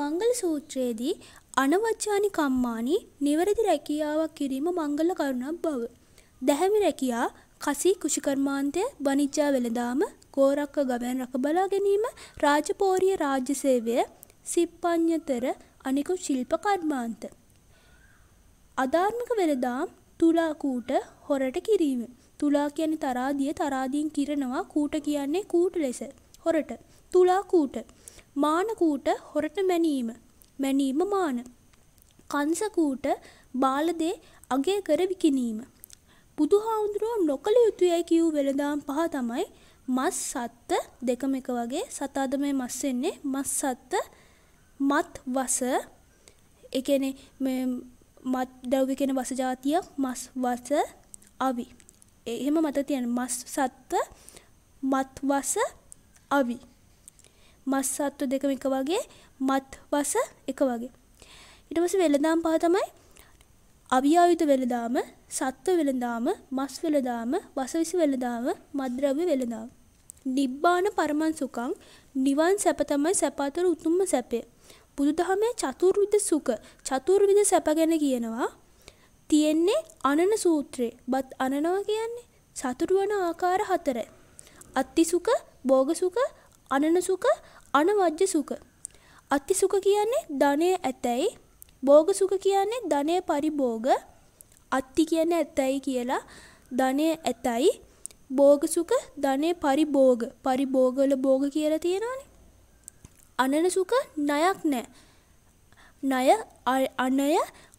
මංගල සූත්‍රයේදී අනවච්ඡානි කම්මානි නිවැරදි රැකියාවක් කිරීම මංගල කරුණක් බව. දැහැමි රැකියා කසී කුෂිකර්මාන්තය වනිජ්ජා වෙළඳාම ගෝරක්ක ගවයන් රකබලා ගැනීම රාජපෝරිය රාජ්‍ය සේවය සිප්පඤ්ඤතර අනිකුත් ශිල්ප කර්මාන්ත. අධාර්මික වෙළඳාම් තුලා කූට හොරට කිරීම. තුලා කියන්නේ තරාදිය තරාදීන් කිරනවා කූට කියන්නේ කූට ලෙස. හොරට තුලාකූට මානකූට හොරට මැනීම මැනීම මාන කංසකූට බාලදේ අගේ කර විකිනීම බුදු හාමුදුරුවම් නොකළ යුතුයයි කිව් වෙළදාම් පහ තමයි මස් සත්ත දෙකම එක වගේ සතාදමය මස්සෙන්නේ මස් සත්ත මත් වස එකන මත් දව්ව කෙන වසජාතියක් මස් වස අවි එහෙම මත තියෙන මස් සත්ත මත් වස අවි. මස් සත්තු දෙකම එක වගේ මත් වස එක වගේ. ඊට පස්සේ වෙළඳාම් පහ තමයි අවියායුධ වෙළඳාම, සත්ව වෙළඳාම, මස් වෙළඳාම, වසවිස වෙළඳාම, මද්ද්‍රව්‍ය වෙළඳාම. නිබ්බාන පරමං සුඛං නිවන් සැප තමයි සැප අතර උතුම්ම සැපය. බුදුදහමේ චතුර්විධ සුඛ චතුර්විධ සැප ගැන කියනවා. තියෙන්නේ අනන සූත්‍රේ. බත් අනනවා කියන්නේ සතුටු වන ආකාර හතර. අත්ති සුඛ, භෝග සුඛ, අනන සුඛ, අනවජ්‍ය සුඛ. අති සුඛ කියන්නේ ධනය ඇතැයි, භෝග සුඛ කියන්නේ ධනය පරිභෝග, අත්ති කියන්නේ ඇතැයි කියලා, ධනය ඇතැයි, භෝග සුඛ ධනේ පරිභෝග පරිභෝග වල භෝග කියලා තියෙනවනේ අනන සුඛ ණයක් නැහැ ණය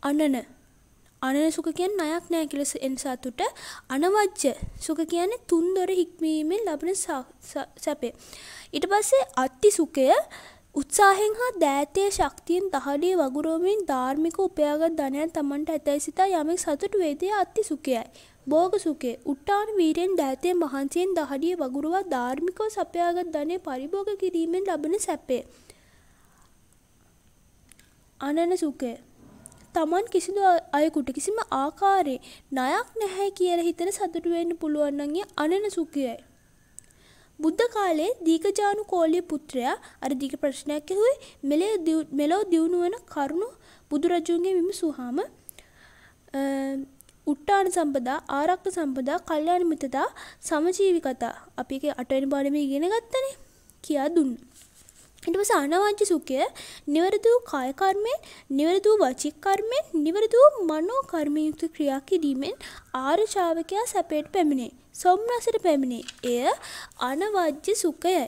අනය අනන අනන සුඛ කියන්නේ ණයක් නෑ කියලා එන්සතුට අනවජ්‍ය සුඛ කියන්නේ තුන් දොර හික්මීමෙන් ලබන සැපේ. ඊට පස්සේ අත්ති සුඛය උත්සාහෙන් හා දෑතේ ශක්තියෙන් දහඩිය වගුරුවමින් ධාර්මික උපයාගත් ධනයන් Tamanට ඇතැයි සිතා යමෙක් සතුට වේදේ අත්ති සුඛයයි. භෝග සුඛේ උට්ටාන වීරෙන් දෑතේ මහන්සියෙන් දහඩිය වගුරුවා ධාර්මිකව සපයාගත් ධනය පරිභෝග කිරීමෙන් ලබන සැපේ. අනන සුඛේ තමන් කිසිදු අයකුට කිසිම ආකාරයේ ණයක් නැහැ කියලා හිතන සතුටු වෙන්න පුළුවන් නම් ඒ අනන සුඛයයි. බුද්ධ කාලයේ දීකජානු කෝලිය පුත්‍රයා අර දීක ප්‍රශ්නයක් ඇහුවේ මෙලේ මෙලෝ දියුණු වෙන කරුණු බුදුරජුන්ගේ විමසුවාම උට්ටාන සම්පදා ආරක්ක සම්පදා කල්යාණ මිතදා සමජීවිකතා අපි ඒක අටවෙනි පාඩමේ ඉගෙන ගත්තනේ කියා දුන්නා. ඊට පස්සේ අනවජ්‍ය සුඛය නිවැරදි වූ කාය කර්මෙන්, නිවැරදි වූ වචික කර්මෙන්, නිවැරදි වූ මනෝ කර්මයුක්ත ක්‍රියා කිරීමෙන් ආර්ය ශ්‍රාවකයා සැපයට පැමිණේ. සොම්නසට පැමිණේ. එය අනවජ්‍ය සුඛයයි.